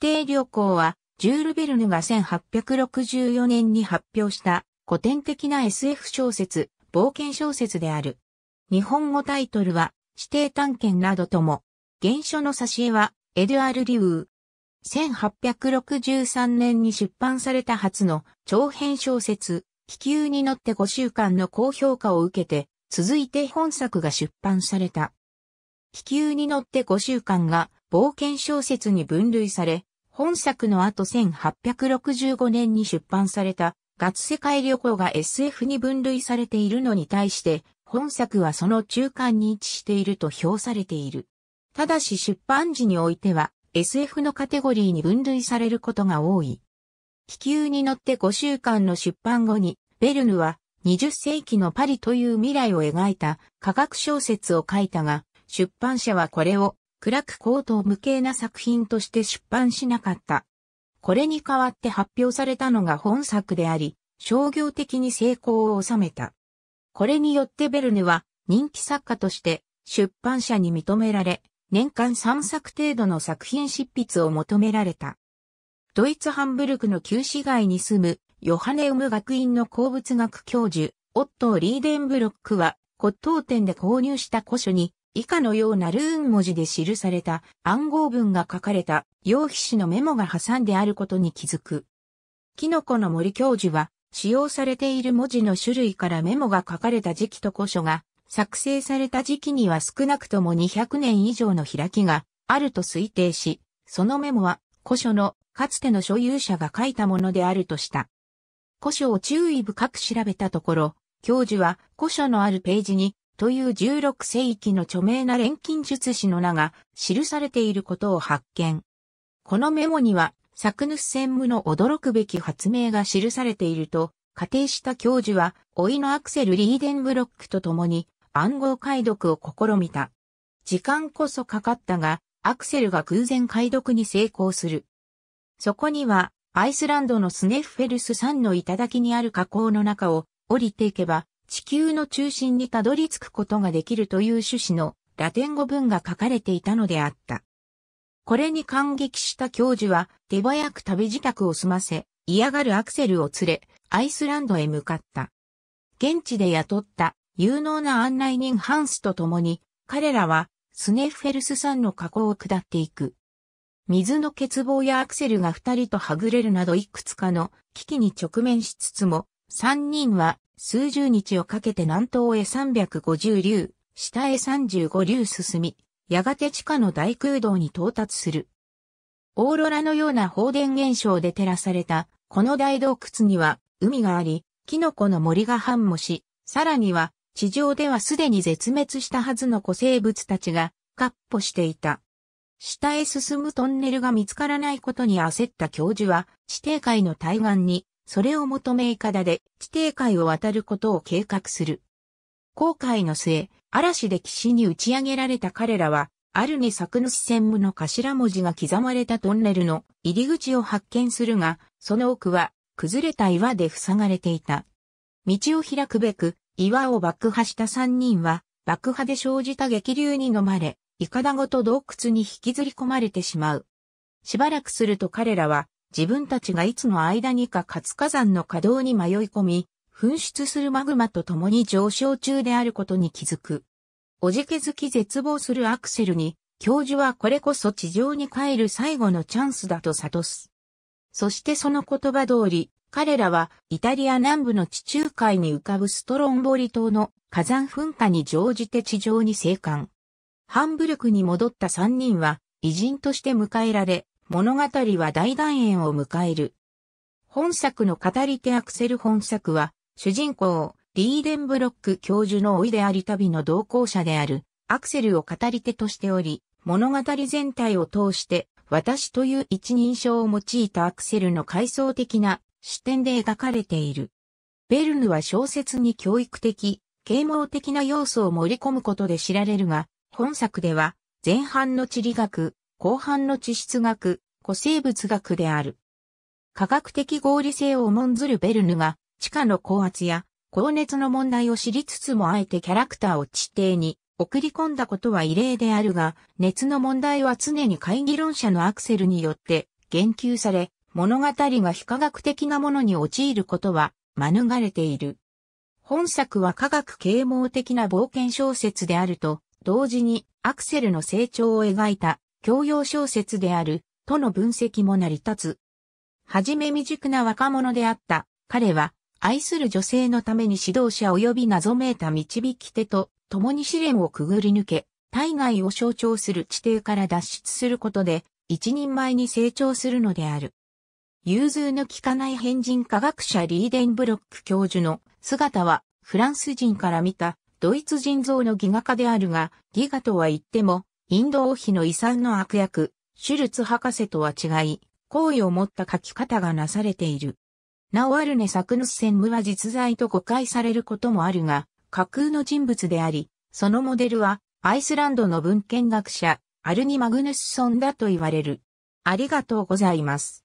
指定旅行は、ジュール・ベルヌが1864年に発表した古典的な SF 小説、冒険小説である。日本語タイトルは、指定探検などとも、原書の挿絵は、エドゥアル・リュー。1863年に出版された初の長編小説、気球に乗って5週間の高評価を受けて、続いて本作が出版された。気球に乗って5週間が冒険小説に分類され、本作の後1865年に出版された、ガツ世界旅行が SF に分類されているのに対して、本作はその中間に位置していると評されている。ただし出版時においては、SF のカテゴリーに分類されることが多い。気球に乗って5週間の出版後に、ベルヌは20世紀のパリという未来を描いた科学小説を書いたが、出版社はこれを暗く高等無形な作品として出版しなかった。これに代わって発表されたのが本作であり、商業的に成功を収めた。これによってベルヌは人気作家として出版社に認められ、年間3作程度の作品執筆を求められた。ドイツハンブルクの旧市街に住むヨハネウム学院の鉱物学教授、オットー・リーデンブロックは、骨董店で購入した古書に、以下のようなルーン文字で記された暗号文が書かれた用皮紙のメモが挟んであることに気づく。キノコの森教授は、使用されている文字の種類からメモが書かれた時期と古書が作成された時期には少なくとも200年以上の開きがあると推定し、そのメモは古書のかつての所有者が書いたものであるとした。古書を注意深く調べたところ、教授は古書のあるページにという16世紀の著名な錬金術師の名が記されていることを発見。このメモには、サクヌス専務の驚くべき発明が記されていると、仮定した教授は、老いのアクセル・リーデンブロックと共に暗号解読を試みた。時間こそかかったが、アクセルが偶然解読に成功する。そこには、アイスランドのスネッフェルス山の頂にある河口の中を降りていけば、地球の中心にたどり着くことができるという趣旨のラテン語文が書かれていたのであった。これに感激した教授は手早く旅自宅を済ませ、嫌がるアクセルを連れ、アイスランドへ向かった。現地で雇った有能な案内人ハンスと共に、彼らはスネフェルス山の河口を下っていく。水の欠乏やアクセルが二人とはぐれるなどいくつかの危機に直面しつつも、三人は数十日をかけて南東へ350流、下へ35流進み、やがて地下の大空洞に到達する。オーロラのような放電現象で照らされた、この大洞窟には海があり、キノコの森が繁茂し、さらには地上ではすでに絶滅したはずの古生物たちが、っ歩していた。下へ進むトンネルが見つからないことに焦った教授は、地底界の対岸にそれを求めイカダで地底海を渡ることを計画する。航海の末、嵐で岸に打ち上げられた彼らは、あるに作主専務の頭文字が刻まれたトンネルの入り口を発見するが、その奥は崩れた岩で塞がれていた。道を開くべく、岩を爆破した三人は、爆破で生じた激流に飲まれ、イカダごと洞窟に引きずり込まれてしまう。しばらくすると彼らは、自分たちがいつの間にか活火山の稼働に迷い込み、噴出するマグマと共に上昇中であることに気づく。おじけづき絶望するアクセルに、教授はこれこそ地上に帰る最後のチャンスだと悟す。そしてその言葉通り、彼らはイタリア南部の地中海に浮かぶストロンボリ島の火山噴火に乗じて地上に生還。ハンブルクに戻った3人は偉人として迎えられ、物語は大団円を迎える。本作の語り手アクセル本作は、主人公、リーデンブロック教授のおいであり旅の同行者である、アクセルを語り手としており、物語全体を通して、私という一人称を用いたアクセルの階層的な視点で描かれている。ベルヌは小説に教育的、啓蒙的な要素を盛り込むことで知られるが、本作では、前半の地理学、後半の地質学、古生物学である。科学的合理性を重んずるベルヌが、地下の高圧や高熱の問題を知りつつもあえてキャラクターを地底に送り込んだことは異例であるが、熱の問題は常に会議論者のアクセルによって言及され、物語が非科学的なものに陥ることは免れている。本作は科学啓蒙的な冒険小説であると、同時にアクセルの成長を描いた教養小説である、との分析も成り立つ。はじめ未熟な若者であった、彼は、愛する女性のために指導者及び謎めいた導き手と共に試練をくぐり抜け、体外を象徴する地底から脱出することで、一人前に成長するのである。融通の利かない変人科学者リーデンブロック教授の姿は、フランス人から見たドイツ人像のギガ化であるが、ギガとは言っても、インド王妃の遺産の悪役、シュルツ博士とは違い、好意を持った書き方がなされている。なおアルネ作ヌス専務は実在と誤解されることもあるが、架空の人物であり、そのモデルは、アイスランドの文献学者、アルニ・マグヌスソンだと言われる。ありがとうございます。